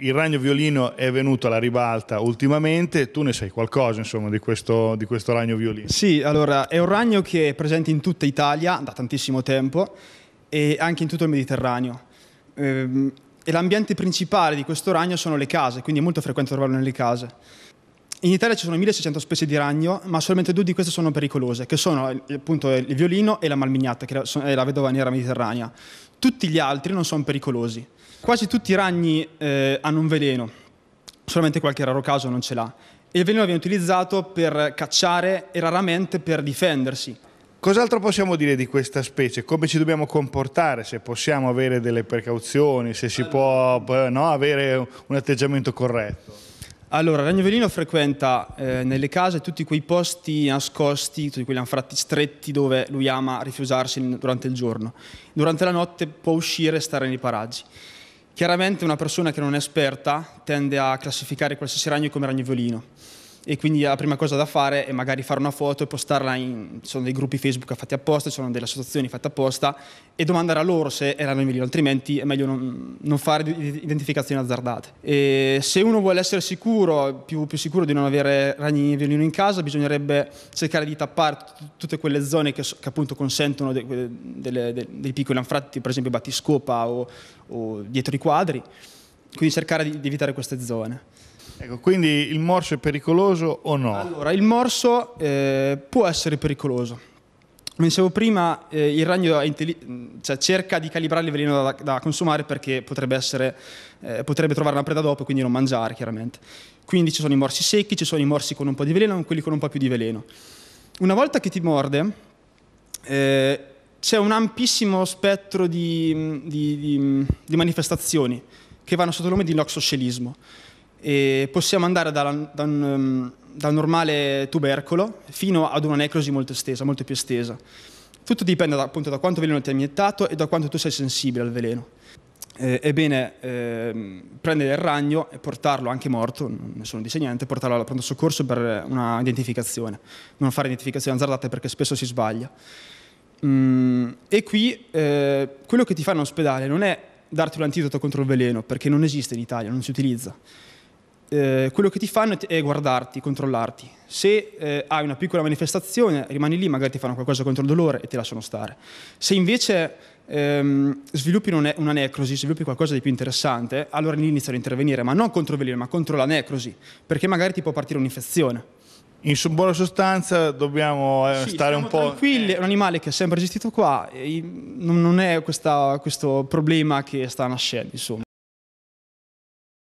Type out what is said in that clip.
il ragno violino è venuto alla ribalta ultimamente, tu ne sai qualcosa insomma di questo, di questo ragno violino? Sì, allora è un ragno che è presente in tutta Italia da tantissimo tempo e anche in tutto il Mediterraneo. Ehm, e l'ambiente principale di questo ragno sono le case, quindi è molto frequente trovarlo nelle case. In Italia ci sono 1600 specie di ragno, ma solamente due di queste sono pericolose, che sono appunto il violino e la malmignata, che è la vedova nera mediterranea. Tutti gli altri non sono pericolosi. Quasi tutti i ragni eh, hanno un veleno, solamente qualche raro caso non ce l'ha. E il veleno viene utilizzato per cacciare e raramente per difendersi. Cos'altro possiamo dire di questa specie? Come ci dobbiamo comportare? Se possiamo avere delle precauzioni, se si allora. può eh, no, avere un atteggiamento corretto? Allora, Ragnovelino frequenta eh, nelle case tutti quei posti nascosti, tutti quegli anfratti stretti dove lui ama rifiutarsi durante il giorno. Durante la notte può uscire e stare nei paraggi. Chiaramente una persona che non è esperta tende a classificare qualsiasi ragno come ragnovelino e quindi la prima cosa da fare è magari fare una foto e postarla in, ci sono dei gruppi Facebook fatti apposta, ci sono delle associazioni fatte apposta e domandare a loro se erano in video, altrimenti è meglio non, non fare identificazioni azzardate. E se uno vuole essere sicuro, più, più, sicuro di non avere ragni e violino in casa, bisognerebbe cercare di tappare tutte quelle zone che, che appunto consentono de, de, de, dei piccoli anfratti, per esempio battiscopa o, o dietro i quadri. Quindi cercare di, di evitare queste zone. Ecco, quindi il morso è pericoloso o no? Allora, il morso eh, può essere pericoloso. Come dicevo prima, eh, il ragno cioè, cerca di calibrare il veleno da, da consumare perché potrebbe, essere, eh, potrebbe trovare una preda dopo e quindi non mangiare, chiaramente. Quindi ci sono i morsi secchi, ci sono i morsi con un po' di veleno e quelli con un po' più di veleno. Una volta che ti morde, eh, c'è un ampissimo spettro di, di, di, di manifestazioni che vanno sotto il nome di noxoscelismo. E possiamo andare dalla, da, un, ehm, da, un, normale tubercolo fino ad una necrosi molto estesa, molto più estesa. Tutto dipende da, appunto da quanto veleno ti ha iniettato e da quanto tu sei sensibile al veleno. Eh, è eh, prendere il ragno e portarlo anche morto, nessuno dice niente, portarlo al pronto soccorso per una identificazione, non fare identificazioni azzardate perché spesso si sbaglia. Mm, e qui eh, quello che ti fa in ospedale non è darti un antidoto contro il veleno, perché non esiste in Italia, non si utilizza. Eh, quello che ti fanno è guardarti, controllarti. Se eh, hai una piccola manifestazione, rimani lì, magari ti fanno qualcosa contro il dolore e ti lasciano stare. Se invece ehm, sviluppi una necrosi, sviluppi qualcosa di più interessante, allora lì iniziano a intervenire, ma non contro il veleno, ma contro la necrosi, perché magari ti può partire un'infezione. In buona sostanza dobbiamo eh, sì, stare un po'... Eh. tranquilli, è un animale che è sempre esistito qua, non è questa, questo problema che sta nascendo, insomma.